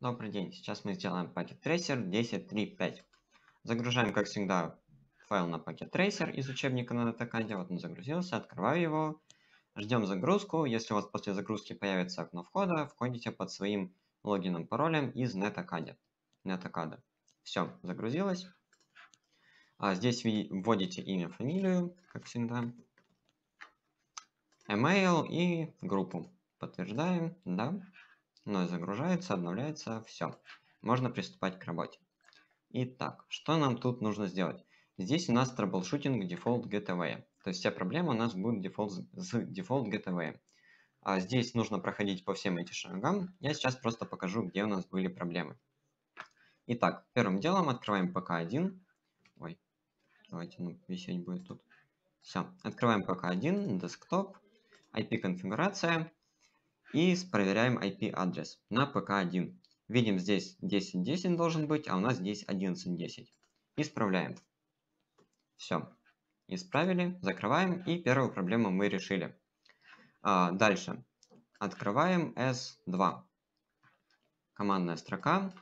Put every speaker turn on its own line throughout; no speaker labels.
Добрый день, сейчас мы сделаем пакет трейсер 10.3.5. Загружаем, как всегда, файл на пакет трейсер из учебника на датакаде. Вот он загрузился, открываю его, ждем загрузку. Если у вас после загрузки появится окно входа, входите под своим логином, паролем из netacad. netacad. Все, загрузилось. А здесь вводите имя, фамилию, как всегда, email и группу. Подтверждаем, да. Но загружается, обновляется, все. Можно приступать к работе. Итак, что нам тут нужно сделать? Здесь у нас troubleshooting дефолт GTV. То есть вся проблема у нас будет дефолт с дефолт GTV. А здесь нужно проходить по всем этим шагам. Я сейчас просто покажу, где у нас были проблемы. Итак, первым делом открываем ПК-1. Ой, давайте, ну, висеть будет тут. Все, открываем ПК-1, десктоп, IP-конфигурация. И проверяем IP-адрес на ПК 1 Видим, здесь 10.10 .10 должен быть, а у нас здесь 11.10. Исправляем. Все. Исправили, закрываем, и первую проблему мы решили. А, дальше. Открываем S2. Командная строка.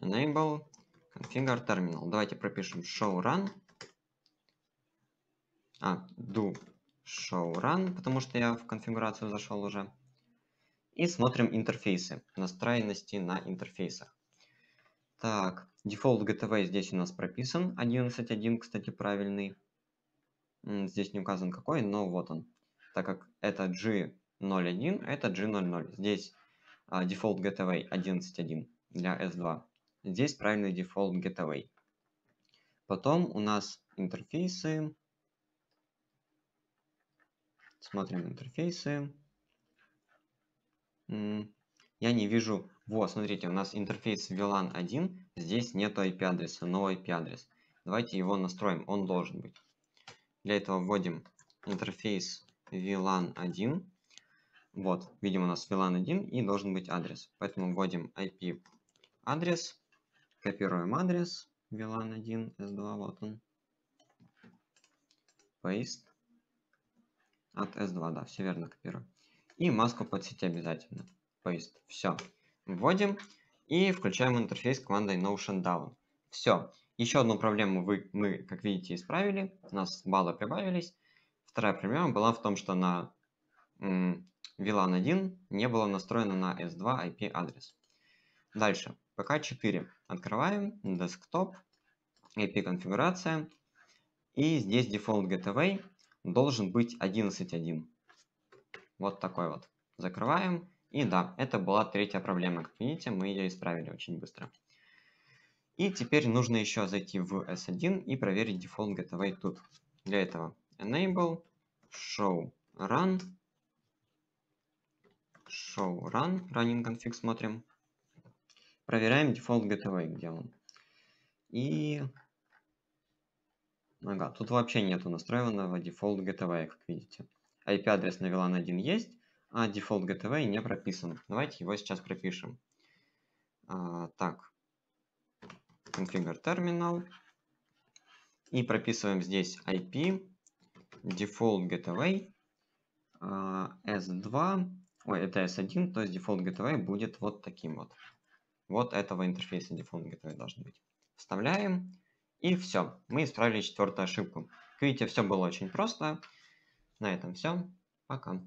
Enable configure terminal. Давайте пропишем show run. А, do show run, потому что я в конфигурацию зашел уже. И смотрим интерфейсы, настроенности на интерфейсах. Так, дефолт GTV здесь у нас прописан, 11.1, кстати, правильный. Здесь не указан какой, но вот он. Так как это G01, это G00. Здесь а, дефолт GTV 11.1 для S2. Здесь правильный дефолт GTV. Потом у нас интерфейсы, Смотрим интерфейсы. Я не вижу... Вот, смотрите, у нас интерфейс VLAN 1. Здесь нет IP-адреса, но IP-адрес. Давайте его настроим, он должен быть. Для этого вводим интерфейс VLAN 1. Вот, видим у нас VLAN 1 и должен быть адрес. Поэтому вводим IP адрес, копируем адрес VLAN 1 S2, вот он. Paste. От S2, да, все верно копирую. И маску под сети обязательно. Paste. Все. Вводим и включаем интерфейс командой Notion Down. Все. Еще одну проблему вы, мы, как видите, исправили. У нас баллы прибавились. Вторая проблема была в том, что на VLAN 1 не было настроено на S2 IP адрес. Дальше. ПК4. Открываем. Десктоп. IP конфигурация. И здесь дефолт Gateway должен быть 11.1. Вот такой вот. Закрываем. И да, это была третья проблема. Как видите, мы ее исправили очень быстро. И теперь нужно еще зайти в S1 и проверить дефолт gateway тут. Для этого enable show run show run running config смотрим. Проверяем дефолт gateway где он. И Ага, ну тут вообще нету настроенного дефолт GTV, как видите. IP-адрес на VLAN 1 есть, а дефолт GTV не прописан. Давайте его сейчас пропишем. А, так, configure terminal. И прописываем здесь IP, default gateway, S2, ой, это S1, то есть default gateway будет вот таким вот. Вот этого интерфейса default gateway должен быть. Вставляем. И все, мы исправили четвертую ошибку. Как видите, все было очень просто. На этом все. Пока.